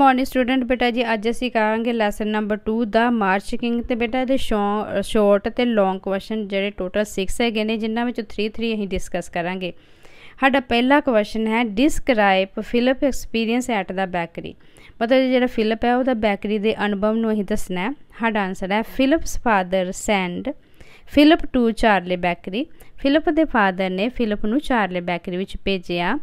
morning student ਬੇਟਾ ਜੀ ਅੱਜ ਅਸੀਂ ਕਰਾਂਗੇ ਲੈਸਨ ਨੰਬਰ 2 ਦਾ ਮਾਰਚਿੰਗ ਤੇ ਬੇਟਾ ਇਹਦੇ ਸ਼ਾਰਟ ਤੇ ਲੌਂਗ ਕੁਐਸਚਨ ਜਿਹੜੇ ਟੋਟਲ 6 ਹੈਗੇ ਨੇ ਜਿਨ੍ਹਾਂ ਵਿੱਚੋਂ 3 3 ਅਸੀਂ ਡਿਸਕਸ ਕਰਾਂਗੇ ਸਾਡਾ ਪਹਿਲਾ ਕੁਐਸਚਨ ਹੈ describe Philip experience at the bakery ਮਤਲਬ ਜਿਹੜਾ ਫਿਲਪ ਹੈ ਉਹਦਾ ਬੇਕਰੀ ਦੇ ਅਨੁਭਵ ਨੂੰ ਅਸੀਂ ਦੱਸਣਾ ਹੈ ਸਾਡਾ ਆਨਸਰ ਹੈ Philip's father send Philip to Charley bakery Philip ਦੇ ਫਾਦਰ ਨੇ ਫਿਲਪ ਨੂੰ ਚਾਰਲੇ ਬੇਕਰੀ ਵਿੱਚ ਭੇਜਿਆ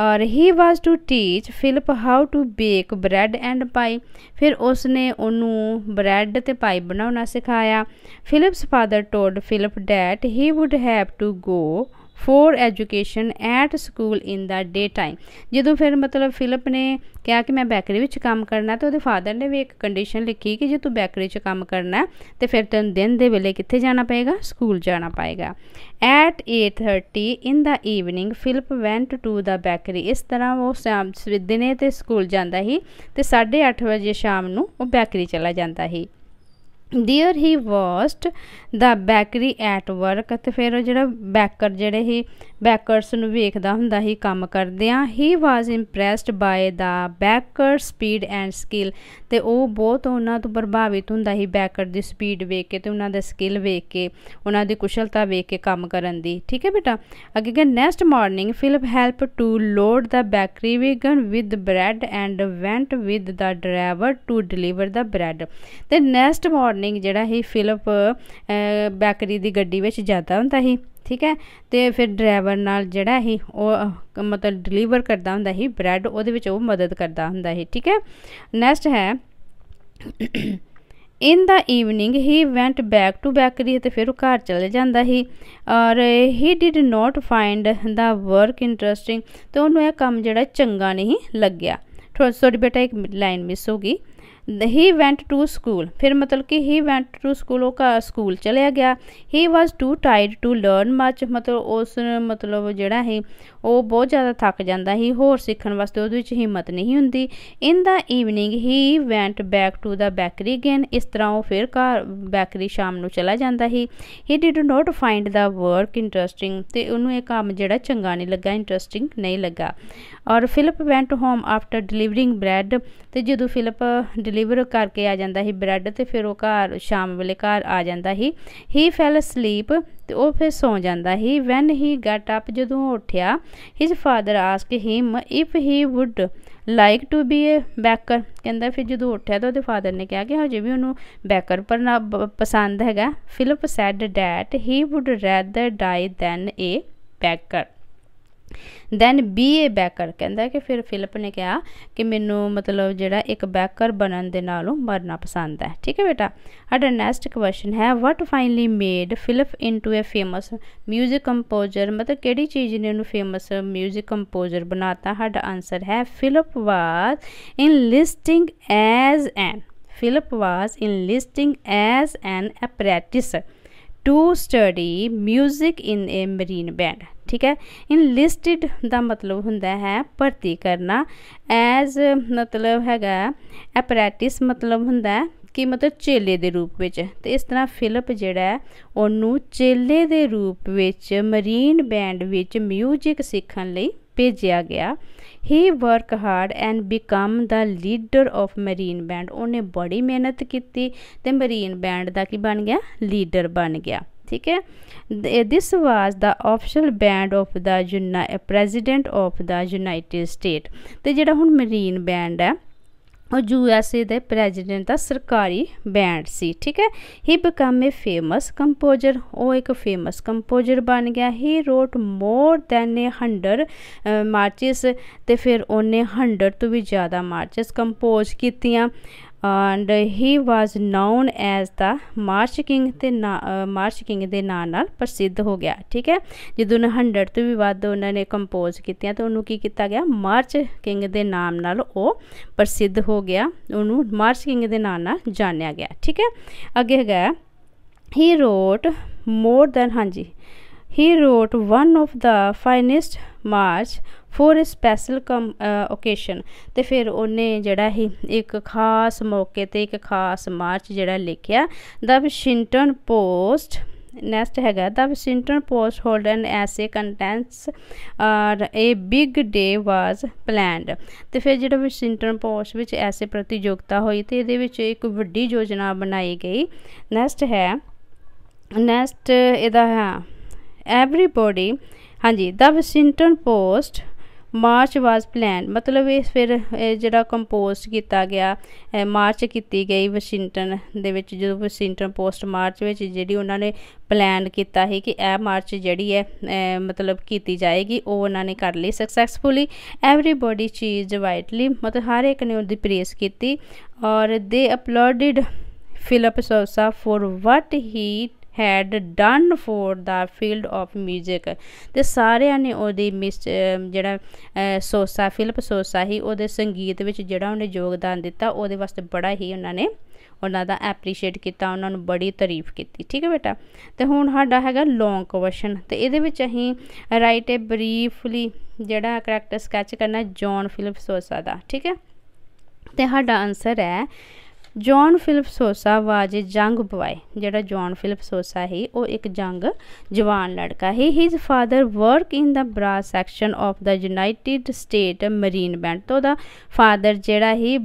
ਔਰ he was to teach Philip how to bake bread and pie ਫਿਰ ਉਸਨੇ ਉਹਨੂੰ ਬ੍ਰੈਡ ਤੇ ਪਾਈ ਬਣਾਉਣਾ ਸਿਖਾਇਆ Philip's father told Philip that he would have to go for education at school in the day time ਜਦੋਂ ਫਿਰ ਮਤਲਬ Philip ਨੇ ਕਿਹਾ ਕਿ ਮੈਂ ਬੈਕਰੀ ਵਿੱਚ ਕੰਮ ਕਰਨਾ ਤੇ ਉਹਦੇ ਫਾਦਰ ਨੇ ਵੀ ਇੱਕ ਕੰਡੀਸ਼ਨ ਲਿਖੀ ਕਿ ਜੇ ਤੂੰ ਬੈਕਰੀ 'ਚ ਕੰਮ ਕਰਨਾ ਤੇ ਫਿਰ ਤੈਨੂੰ ਦਿਨ ਦੇ ਵੇਲੇ ਕਿੱਥੇ ਜਾਣਾ ਪਏਗਾ ਸਕੂਲ ਜਾਣਾ ਪਏਗਾ at 8:30 in the evening Philip went to the bakery ਇਸ ਤਰ੍ਹਾਂ ਉਹ ਸ਼ਾਮ ਦਿਨੇ ਤੇ ਸਕੂਲ ਜਾਂਦਾ ਹੀ ਤੇ 8:30 ਵਜੇ ਸ਼ਾਮ ਨੂੰ ਉਹ ਬੈਕਰੀ ਚਲਾ ਜਾਂਦਾ he there he was at the bakery at work ਤੇ ਫਿਰ ਉਹ ਜਿਹੜਾ ਬੈਕਰ ਜਿਹੜੇ ਹੀ ਬੈਕਰਸ ਨੂੰ ਵੇਖਦਾ ਹੁੰਦਾ ਹੀ ਕੰਮ ਕਰਦੇ ਆ he was impressed by the baker speed and skill ਤੇ ਉਹ ਬਹੁਤ ਉਹਨਾਂ ਤੋਂ ਪ੍ਰਭਾਵਿਤ ਹੁੰਦਾ ਹੀ ਬੈਕਰ ਦੀ ਸਪੀਡ ਵੇਖ ਕੇ ਤੇ ਉਹਨਾਂ ਦਾ ਸਕਿੱਲ ਵੇਖ ਕੇ ਉਹਨਾਂ ਦੀ ਕੁਸ਼ਲਤਾ ਵੇਖ ਕੇ ਕੰਮ ਕਰਨ ਦੀ ਠੀਕ ਹੈ ਬੇਟਾ ਅੱਗੇ ਕਿ next morning Philip help to load the bakery wagon with bread and went with the driver to deliver the bread ਤੇ ਨੈਕਸਟ ਮਾਰਨਿੰਗ ਮਾਰਨਿੰਗ ਜਿਹੜਾ ਹੀ ਫਿਲਪ ਬੈਕਰੀ ਦੀ ਗੱਡੀ ਵਿੱਚ ਜਾਂਦਾ ਹੁੰਦਾ ਸੀ ਠੀਕ ਹੈ ਤੇ ਫਿਰ ਡਰਾਈਵਰ ਨਾਲ ਜਿਹੜਾ ਹੀ ਉਹ ਮਤਲਬ ਡਿਲੀਵਰ ਕਰਦਾ ਹੁੰਦਾ ਹੀ ਬ੍ਰੈਡ ਉਹਦੇ ਵਿੱਚ ਉਹ ਮਦਦ ਕਰਦਾ ਹੁੰਦਾ ਹੀ ਠੀਕ ਹੈ ਨੈਕਸਟ ਹੈ in the evening he went back to bakery ਤੇ ਫਿਰ ਉਹ ਘਰ ਚਲੇ ਜਾਂਦਾ ਸੀ ਔਰ he did not find the work interesting ਤੇ ਉਹਨੂੰ ਇਹ ਕੰਮ ਜਿਹੜਾ ਚੰਗਾ ਨਹੀਂ ਲੱਗਿਆ ਸੌਰੀ ਬੇਟਾ ਇੱਕ ਲਾਈਨ ਮਿਸ ਹੋ ਗਈ ਹੀ ਵੈਂਟ ਟੂ ਸਕੂਲ ਫਿਰ ਮਤਲਬ ਕਿ ਹੀ ਵੈਂਟ ਟੂ ਸਕੂਲ ਉਹ ਕਾ ਸਕੂਲ ਚਲਿਆ ਗਿਆ he was too tired to learn much ਮਤਲਬ ਉਸ ਮਤਲਬ ਜਿਹੜਾ ਹੈ ਉਹ ਬਹੁਤ ਜ਼ਿਆਦਾ ਥੱਕ ਜਾਂਦਾ ਹੀ ਹੋਰ ਸਿੱਖਣ ਵਾਸਤੇ ਉਹਦੇ ਵਿੱਚ ਹਿੰਮਤ ਨਹੀਂ ਹੁੰਦੀ in the evening he went back to the bakery again ਇਸ ਤਰ੍ਹਾਂ ਉਹ ਫਿਰ ਘਰ ਬੇਕਰੀ ਸ਼ਾਮ ਨੂੰ ਚਲਾ ਜਾਂਦਾ he he did not find the work interesting ਤੇ ਉਹਨੂੰ ਇਹ ਕੰਮ ਜਿਹੜਾ ਚੰਗਾ ਨਹੀਂ ਲੱਗਾ ਇੰਟਰਸਟਿੰਗ ਨਹੀਂ ਲੱਗਾ ਔਰ Philip went home after delivering bread ਤੇ ਜਦੋਂ ਫਿਲਪ ਡਿਲੀਵਰ ਕਰਕੇ ਆ ਜਾਂਦਾ ਸੀ ਬ੍ਰੈਡ ਤੇ ਫਿਰ ਉਹ ਘਰ ਸ਼ਾਮ ਵੇਲੇ ਘਰ ਆ ਜਾਂਦਾ ਸੀ ਹੀ ਫੈਲ ਸਲੀਪ ਤੇ ਉਹ ਫਿਰ ਸੌ ਜਾਂਦਾ ਸੀ ਵੈਨ ਹੀ ਗਟ ਅਪ ਜਦੋਂ ਉੱਠਿਆ his father ask him if he would like to be a baker ਕਹਿੰਦਾ ਫਿਰ ਜਦੋਂ ਉੱਠਿਆ ਤਾਂ ਉਹਦੇ ਫਾਦਰ ਨੇ ਕਿਹਾ ਕਿ ਹਜੇ ਵੀ ਉਹਨੂੰ ਬੈਕਰ ਪਰਨਾ ਪਸੰਦ ਹੈਗਾ Philip said that he would rather die than a baker than be a baker ਕਹਿੰਦਾ ਕਿ ਫਿਰ ਫਿਲਪ ਨੇ ਕਿਹਾ ਕਿ ਮੈਨੂੰ ਮਤਲਬ ਜਿਹੜਾ ਇੱਕ ਬੈਕਰ ਬਣਨ ਦੇ ਨਾਲੋਂ ਮਰਨਾ ਪਸੰਦ ਹੈ ਠੀਕ ਹੈ ਬੇਟਾ ਸਾਡਾ ਨੈਕਸਟ ਕੁਐਸਚਨ ਹੈ what finally made Philip into a famous 뮤직 composer ਮਤਲਬ ਕਿਹੜੀ ਚੀਜ਼ ਨੇ ਉਹਨੂੰ ਫੇਮਸ 뮤직 ਕੰਪੋਜ਼ਰ ਬਣਾਤਾ ਸਾਡਾ ਆਨਸਰ ਹੈ Philip was enlisting as an Philip was enlisting as an apprentice to study 뮤직 in a marine band ਠੀਕ ਹੈ ਇਨਲਿਸਟਡ ਦਾ ਮਤਲਬ ਹੁੰਦਾ ਹੈ ਭਰਤੀ ਕਰਨਾ ਐਜ਼ ਮਤਲਬ ਹੈਗਾ ਅਪਰੈਟਿਸ ਮਤਲਬ ਹੁੰਦਾ ਕਿ ਮਤਲਬ ਚੇਲੇ ਦੇ ਰੂਪ ਵਿੱਚ ਤੇ ਇਸ ਤਰ੍ਹਾਂ ਫਿਲਪ ਜਿਹੜਾ ਉਹਨੂੰ ਚੇਲੇ ਦੇ ਰੂਪ ਵਿੱਚ ਮਰੀਨ ਬੈਂਡ ਵਿੱਚ ਮਿਊਜ਼ਿਕ ਸਿੱਖਣ ਲਈ ਭੇਜਿਆ ਗਿਆ he work hard and become the leader of marine band ਉਹਨੇ ਬੜੀ ਮਿਹਨਤ ਕੀਤੀ ਤੇ ਮਰੀਨ ਬੈਂਡ ਦਾ ਕੀ ਬਣ ਗਿਆ ਲੀਡਰ ਬਣ ਗਿਆ ਠੀਕ ਹੈ this was the official band of the ਯੂਨਾ president of the United State ਤੇ ਜਿਹੜਾ ਹੁਣ ਮਰੀਨ ਬੈਂਡ ਹੈ ਉਹ ਯੂ ਐਸ ਏ ਦੇ ਪ੍ਰੈਜ਼ੀਡੈਂਟ ਦਾ ਸਰਕਾਰੀ ਬੈਂਡ ਸੀ ਠੀਕ ਹੈ he become a famous composer ਉਹ ਇੱਕ ਫੇਮਸ ਕੰਪੋਜ਼ਰ ਬਣ ਗਿਆ ਹੀ ਰੋਟ ਮੋਰ ਦੈਨ 100 ਮਾਰਚਸ ਤੇ ਫਿਰ ਉਹਨੇ 100 ਤੋਂ ਵੀ ਜ਼ਿਆਦਾ ਮਾਰਚਸ ਕੰਪੋਜ਼ ਕੀਤੀਆਂ and he was known as the march king ਤੇ ਮਾਰਚ ਕਿੰਗ ਦੇ ਨਾਂ ਨਾਲ ਪ੍ਰਸਿੱਧ ਹੋ ਗਿਆ ਠੀਕ ਹੈ ਜਦੋਂ 100 ਤੋਂ ਵੀ ਵੱਧ ਉਹਨਾਂ ਨੇ ਕੰਪੋਜ਼ ਕੀਤੀਆਂ ਤਾਂ ਉਹਨੂੰ ਕੀ ਕੀਤਾ ਗਿਆ ਮਾਰਚ ਕਿੰਗ ਦੇ ਨਾਮ ਨਾਲ ਉਹ ਪ੍ਰਸਿੱਧ ਹੋ ਗਿਆ ਉਹਨੂੰ ਮਾਰਚ ਕਿੰਗ ਦੇ ਨਾਂ ਨਾਲ ਜਾਣਿਆ ਗਿਆ ਠੀਕ ਹੈ ਅੱਗੇ ਹੈਗਾ ਹੀ ਰੋਟ ਮੋਰ ਦੈਨ ਹਾਂਜੀ he wrote one of the finest march for a special come occasion ਤੇ ਫਿਰ ਉਹਨੇ ਜਿਹੜਾ ਹੀ ਇੱਕ ਖਾਸ ਮੌਕੇ ਤੇ ਇੱਕ ਖਾਸ ਮਾਰਚ ਜਿਹੜਾ ਲਿਖਿਆ ਦ ਵਾਸ਼ਿੰਗਟਨ ਪੋਸਟ ਨੈਕਸਟ ਹੈਗਾ the Washington Post hold an essay contents are a big day was planned ਤੇ ਫਿਰ ਜਿਹੜਾ ਵਾਸ਼ਿੰਗਟਨ ਪੋਸਟ ਵਿੱਚ ਐਸੇ ਪ੍ਰਤੀਯੋਗਤਾ ਹੋਈ ਤੇ ਇਹਦੇ ਵਿੱਚ ਇੱਕ ਵੱਡੀ ਯੋਜਨਾ ਬਣਾਈ ਗਈ ਨੈਕਸਟ ਹੈ ਨੈਕਸਟ ਇਹਦਾ ਹੈ ਐਵਰੀਬਾਡੀ ਹਾਂਜੀ the Washington Post march was plan ਮਤਲਬ ਇਹ ਫਿਰ ਜਿਹੜਾ ਕੰਪੋਸਟ ਕੀਤਾ ਗਿਆ ਮਾਰਚ ਕੀਤੀ ਗਈ ਵਾਸ਼ਿੰਗਟਨ ਦੇ ਵਿੱਚ ਜਦੋਂ ਵਾਸ਼ਿੰਗਟਨ ਪੋਸਟ ਮਾਰਚ ਵਿੱਚ ਜਿਹੜੀ ਉਹਨਾਂ ਨੇ ਪਲਾਨ ਕੀਤਾ ਸੀ ਕਿ ਇਹ ਮਾਰਚ ਜਿਹੜੀ ਹੈ ਮਤਲਬ ਕੀਤੀ ਜਾਏਗੀ ਉਹ ਉਹਨਾਂ ਨੇ ਕਰ ਲਈ ਸਕਸੈਸਫੁਲੀ ਐਵਰੀਬਾਡੀ ਚੀਜ਼ ਵਾਈਟਲੀ ਮਤਲਬ ਹਰ ਇੱਕ ਨੇ ਉਹਦੀ ਪ੍ਰੇਸ ਕੀਤੀ ਔਰ they applauded Philip Sousa for what he had done for the field of 뮤직 ਤੇ ਸਾਰਿਆਂ ਨੇ ਉਹਦੀ ਜਿਹੜਾ ਸੋਸਾ ਫਿਲਪ ਸੋਸਾ ਹੀ ਉਹਦੇ ਸੰਗੀਤ ਵਿੱਚ ਜਿਹੜਾ ਉਹਨੇ ਯੋਗਦਾਨ ਦਿੱਤਾ ਉਹਦੇ ਵਾਸਤੇ ਬੜਾ ਹੀ ਉਹਨਾਂ ਨੇ ਉਹਨਾਂ ਦਾ ਐਪਰੀਸ਼ੀਏਟ ਕੀਤਾ ਉਹਨਾਂ ਨੂੰ ਬੜੀ ਤਾਰੀਫ ਕੀਤੀ ਠੀਕ ਹੈ ਬੇਟਾ ਤੇ ਹੁਣ ਸਾਡਾ ਹੈਗਾ ਲੌਂਗ ਕੁਐਸਚਨ ਤੇ ਇਹਦੇ ਵਿੱਚ ਅਸੀਂ ਰਾਈਟ ਏ ਬਰੀਫਲੀ ਜਿਹੜਾ ਕਰੈਕਟਰ ਸਕੈਚ ਕਰਨਾ ਜੌਨ ਫਿਲਪ ਸੋਸਾ ਦਾ ਠੀਕ ਹੈ ਤੇ ਸਾਡਾ ਆਨਸਰ ਹੈ ਜੌਨ ਫਿਲਿਪ ਸੋਸਾ ਵਾਜੇ ਜੰਗ ਬੁਆਏ ਜਿਹੜਾ ਜੌਨ ਫਿਲਿਪ ਸੋਸਾ ਹੈ ਉਹ ਇੱਕ ਜੰਗ ਜਵਾਨ ਲੜਕਾ ਹੈ his father work in the brass section of the United State marine band ਤੋਂ ਦਾ ਫਾਦਰ ਜਿਹੜਾ ਹੀ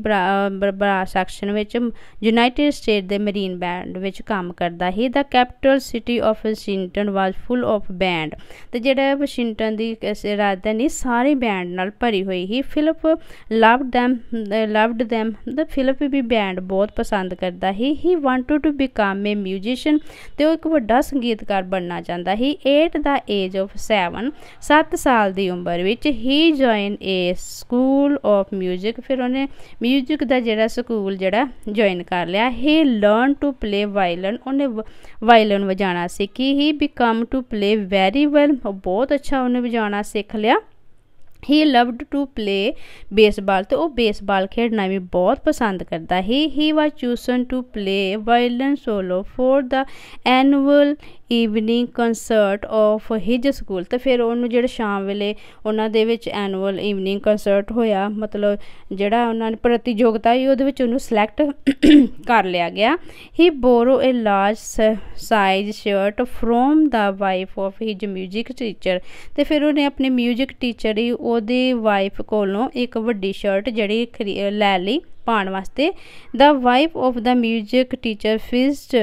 ਬਰਾਸ ਸੈਕਸ਼ਨ ਵਿੱਚ ਯੂਨਾਈਟਿਡ ਸਟੇਟ ਦੇ ਮਰੀਨ ਬੈਂਡ ਵਿੱਚ ਕੰਮ ਕਰਦਾ ਹੈ the capital city of Washington was full of band ਤੇ ਜਿਹੜਾ ਵਾਸ਼ਿੰਗਟਨ ਦੀ ਰਾਜਧਾਨੀ ਸਾਰੇ ਬੈਂਡ ਨਾਲ ਭਰੀ ਹੋਈ he Philip loved them loved them the Philip ਵੀ ਬੈਂਡ ਬਹੁਤ ਬਹੁਤ ਪਸੰਦ ਕਰਦਾ he he wanted to become a musician ਤੇ ਉਹ ਇੱਕ ਵੱਡਾ ਸੰਗੀਤਕਾਰ ਬਣਨਾ ਚਾਹੁੰਦਾ ਹੀ 8 ਦਾ ਏਜ ਆਫ 7 7 ਸਾਲ ਦੀ ਉਮਰ ਵਿੱਚ ਹੀ ਜੁਆਇਨ ਏ ਸਕੂਲ ਆਫ 뮤직 ਫਿਰ ਉਹਨੇ ਮਿਊਜ਼ਿਕ ਦਾ ਜਿਹੜਾ ਸਕੂਲ ਜਿਹੜਾ ਜੁਆਇਨ ਕਰ ਲਿਆ he learn to play violin ਉਹਨੇ ਵਾਇਲਨ ਵਜਾਣਾ ਸਿੱਖੀ he become to play very well ਬਹੁਤ ਅੱਛਾ ਉਹਨੇ ਵਜਾਣਾ ਸਿੱਖ ਲਿਆ he loved to play baseball ਤੇ ਉਹ ਬੇਸਬਾਲ ਖੇਡਣਾ ਵੀ ਬਹੁਤ ਪਸੰਦ ਕਰਦਾ he he was chosen to play violin solo for the annual evening concert of his school ਤੇ ਫਿਰ ਉਹਨੂੰ ਜਿਹੜਾ ਸ਼ਾਮ ਵੇਲੇ ਉਹਨਾਂ ਦੇ ਵਿੱਚ ਐਨੂਅਲ ਈਵਨਿੰਗ ਕਨਸਰਟ ਹੋਇਆ ਮਤਲਬ ਜਿਹੜਾ ਉਹਨਾਂ ਨੇ ਪ੍ਰਤੀਯੋਗਤਾ ਹੀ ਉਹਦੇ ਵਿੱਚ ਉਹਨੂੰ ਸਿਲੈਕਟ ਕਰ ਲਿਆ ਗਿਆ he borrow a large size shirt from the wife of his music teacher ਤੇ ਫਿਰ ਉਹਨੇ ਆਪਣੇ ਮਿਊਜ਼ਿਕ ਟੀਚਰ ਹੀ ਉਹਦੀ ਵਾਈਫ ਕੋਲੋਂ ਇੱਕ ਵੱਡੀ ਸ਼ਰਟ ਜਿਹੜੀ ਲੈ ਲਈ ਪਾਉਣ ਵਾਸਤੇ the wife of the 뮤직 teacher fixed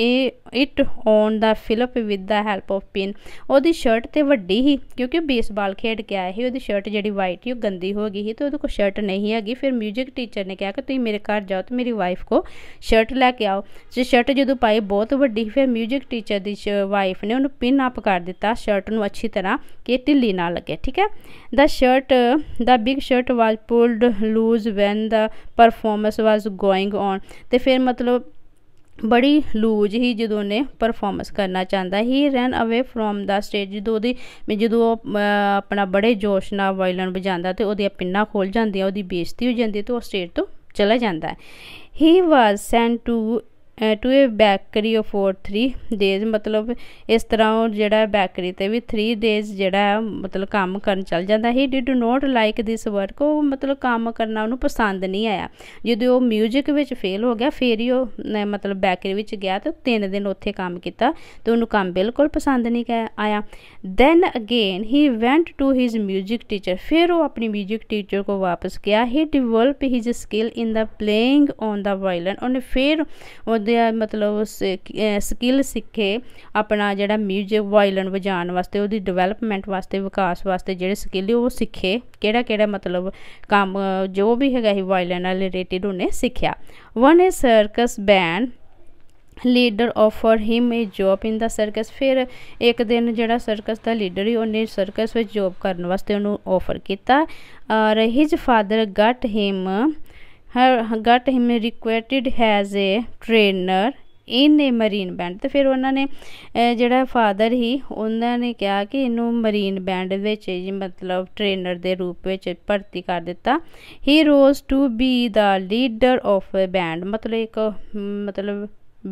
ਇਹ it on the Philip with the help of pin ਉਹਦੀ ਸ਼ਰਟ ਤੇ ਵੱਡੀ ਹੀ ਕਿਉਂਕਿ ਉਹ ਬੇਸਬਾਲ ਖੇਡ ਕੇ ਆਇਆ ਸੀ ਉਹਦੀ ਸ਼ਰਟ ਜਿਹੜੀ ਵਾਈਟ ਹੀ ਉਹ ਗੰਦੀ ਹੋ ਗਈ ਸੀ ਤੇ ਉਹਦੇ ਕੋਲ ਸ਼ਰਟ ਨਹੀਂ ਹੈਗੀ ਫਿਰ 뮤직 ਟੀਚਰ ਨੇ ਕਿਹਾ ਕਿ ਤੁਸੀਂ ਮੇਰੇ ਘਰ ਜਾਓ ਤੇ ਮੇਰੀ ਵਾਈਫ ਕੋ ਸ਼ਰਟ ਲੈ ਕੇ ਆਓ ਜੇ ਸ਼ਰਟ ਜਦੋਂ ਪਾਈ ਬਹੁਤ ਵੱਡੀ ਫਿਰ 뮤직 ਟੀਚਰ ਦੀ ਵਾਈਫ ਨੇ ਉਹਨੂੰ ਪਿਨ ਅਪ ਕਰ ਦਿੱਤਾ ਸ਼ਰਟ ਨੂੰ ਅੱਛੀ ਤਰ੍ਹਾਂ ਕਿ ਢਿੱਲੀ ਨਾ ਲੱਗੇ ਠੀਕ ਹੈ the shirt the big shirt was pulled loose when the performance was going on ਤੇ ਫਿਰ ਮਤਲਬ ਬੜੀ ਲੂਜ ਹੀ ਜਦੋਂ ਨੇ ਪਰਫਾਰਮੈਂਸ ਕਰਨਾ ਚਾਹੁੰਦਾ he run away from the stage ਜਦੋਂ ਉਹਦੀ ਜਦੋਂ ਆਪਣਾ ਬੜੇ ਜੋਸ਼ ਨਾਲ ਵਾਇਲਨ ਵਜਾਉਂਦਾ ਤੇ ਉਹਦੀਆਂ ਖੁੱਲ ਖੋਲ ਜਾਂਦੀਆਂ ਉਹਦੀ ਬੇਇੱਜ਼ਤੀ ਹੋ ਜਾਂਦੀ ਤੇ ਉਹ ਸਟੇਜ ਤੋਂ ਚਲਾ ਜਾਂਦਾ he was sent to to a bakery of for 3 days ਮਤਲਬ ਇਸ ਤਰ੍ਹਾਂ ਉਹ ਜਿਹੜਾ ਬੈਕਰੀ ਤੇ ਵੀ 3 ਡੇਜ਼ ਜਿਹੜਾ ਮਤਲਬ ਕੰਮ ਕਰਨ ਚੱਲ ਜਾਂਦਾ he did not like this work ਉਹ ਮਤਲਬ ਕੰਮ ਕਰਨਾ ਉਹਨੂੰ ਪਸੰਦ ਨਹੀਂ ਆਇਆ ਜਦੋਂ ਉਹ 뮤직 ਵਿੱਚ ਫੇਲ ਹੋ ਗਿਆ ਫੇਰ ਹੀ ਉਹ ਮਤਲਬ ਬੈਕਰੀ ਵਿੱਚ ਗਿਆ ਤੇ 3 ਦਿਨ ਉੱਥੇ ਕੰਮ ਕੀਤਾ ਤੇ ਉਹਨੂੰ ਕੰਮ ਬਿਲਕੁਲ ਪਸੰਦ ਨਹੀਂ ਆਇਆ then again he went to his 뮤직 teacher ਫਿਰ ਉਹ ਆਪਣੀ 뮤직 ਟੀਚਰ ਕੋ ਵਾਪਸ ਗਿਆ he develop his skill in the playing on the violin ਉਹਨੇ ਫਿਰ ਉਹ ਸਕਦੇ ਆ ਮਤਲਬ ਸਕਿੱਲ ਸਿੱਖੇ ਆਪਣਾ ਜਿਹੜਾ ਮਿਊਜ਼ਿਕ ਵਾਇਲਨ ਵਜਾਉਣ ਵਾਸਤੇ ਉਹਦੀ ਡਿਵੈਲਪਮੈਂਟ ਵਾਸਤੇ ਵਿਕਾਸ ਵਾਸਤੇ ਜਿਹੜੇ ਸਕਿੱਲ ਉਹ ਸਿੱਖੇ ਕਿਹੜਾ ਕਿਹੜਾ ਮਤਲਬ ਕੰਮ ਜੋ ਵੀ ਹੈਗਾ ਹੀ ਵਾਇਲਨ ਨਾਲ ਰਿਲੇਟਡ ਉਹਨੇ ਸਿੱਖਿਆ one is circus band leader offer him a job in the circus ਫਿਰ ਇੱਕ ਦਿਨ ਜਿਹੜਾ ਸਰਕਸ ਦਾ ਲੀਡਰ ਹੀ ਉਹਨੇ ਸਰਕਸ ਵਿੱਚ ਜੌਬ ਕਰਨ ਵਾਸਤੇ ਉਹਨੂੰ ਆਫਰ ਕੀਤਾ ਔਰ father got him her got him requested has a trainer in a marine band ਤੇ ਫਿਰ ਉਹਨਾਂ ਨੇ ਜਿਹੜਾ ਫਾਦਰ ਹੀ ਉਹਨਾਂ ਨੇ ਕਿਹਾ ਕਿ ਇਹਨੂੰ ਮਰੀਨ ਬੈਂਡ ਵਿੱਚ ਜੀ ਮਤਲਬ ਟ੍ਰੇਨਰ ਦੇ ਰੂਪ ਵਿੱਚ ਭਰਤੀ ਕਰ ਦਿੱਤਾ he rose to be the leader of a band ਮਤਲਬ ਇੱਕ ਮਤਲਬ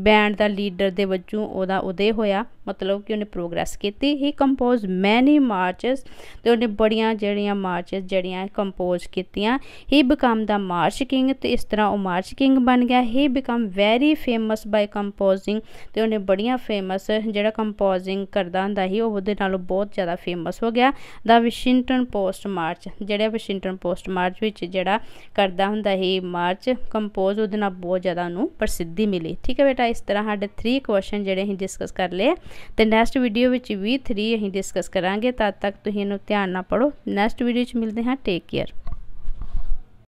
ਬੈਂਡ ਦਾ ਲੀਡਰ ਦੇ ਵਜੋਂ ਉਹਦਾ ਉਦੇ ਹੋਇਆ ਮਤਲਬ ਕਿ ਉਹਨੇ ਪ੍ਰੋਗਰੈਸ ਕੀਤੀ ਹੀ ਕੰਪੋਜ਼ ਮੈਨੀ ਮਾਰਚਸ ਤੇ ਉਹਨੇ ਬੜੀਆਂ ਜਿਹੜੀਆਂ ਮਾਰਚਸ ਜਿਹੜੀਆਂ ਕੰਪੋਜ਼ ਕੀਤੀਆਂ he become the march king ਤੇ ਇਸ ਤਰ੍ਹਾਂ ਉਹ ਮਾਰਚ ਕਿੰਗ ਬਣ ਗਿਆ he become very famous by composing ਤੇ ਉਹਨੇ ਬੜੀਆਂ ਫੇਮਸ ਜਿਹੜਾ ਕੰਪੋਜ਼ਿੰਗ ਕਰਦਾ ਹੁੰਦਾ ਹੀ ਉਹ ਉਹਦੇ ਨਾਲੋਂ ਬਹੁਤ ਜ਼ਿਆਦਾ ਫੇਮਸ ਹੋ ਗਿਆ ਦਾ ਵਿਸ਼ਿੰਟਨ ਪੋਸਟ ਮਾਰਚ ਜਿਹੜਾ ਵਾਸ਼ਿੰਗਟਨ ਪੋਸਟ ਮਾਰਚ ਵਿੱਚ ਜਿਹੜਾ ਕਰਦਾ ਹੁੰਦਾ ਹੀ ਮਾਰਚ ਕੰਪੋਜ਼ ਉਹਦੇ ਨਾਲ ਬਹੁਤ ਜ਼ਿਆਦਾ ਨੂੰ ਪ੍ਰਸਿੱਧੀ ਮਿਲੀ ਠੀਕ ਹੈ ਬੇਟਾ ਬੇਟਾ ਇਸ ਤਰ੍ਹਾਂ ਸਾਡੇ 3 ਕੁਐਸਚਨ ਜਿਹੜੇ ਅਸੀਂ ਡਿਸਕਸ ਕਰ ਲਏ ਤੇ ਨੈਕਸਟ ਵੀਡੀਓ ਵਿੱਚ ਵੀ 3 ਅਸੀਂ ਡਿਸਕਸ ਕਰਾਂਗੇ ਤਦ ਤੱਕ ਤੁਸੀਂ ਇਹਨੂੰ ਧਿਆਨ ਨਾਲ ਪੜੋ ਨੈਕਸਟ ਵੀਡੀਓ ਵਿੱਚ ਮਿਲਦੇ ਹਾਂ ਟੇਕ ਕੇਅਰ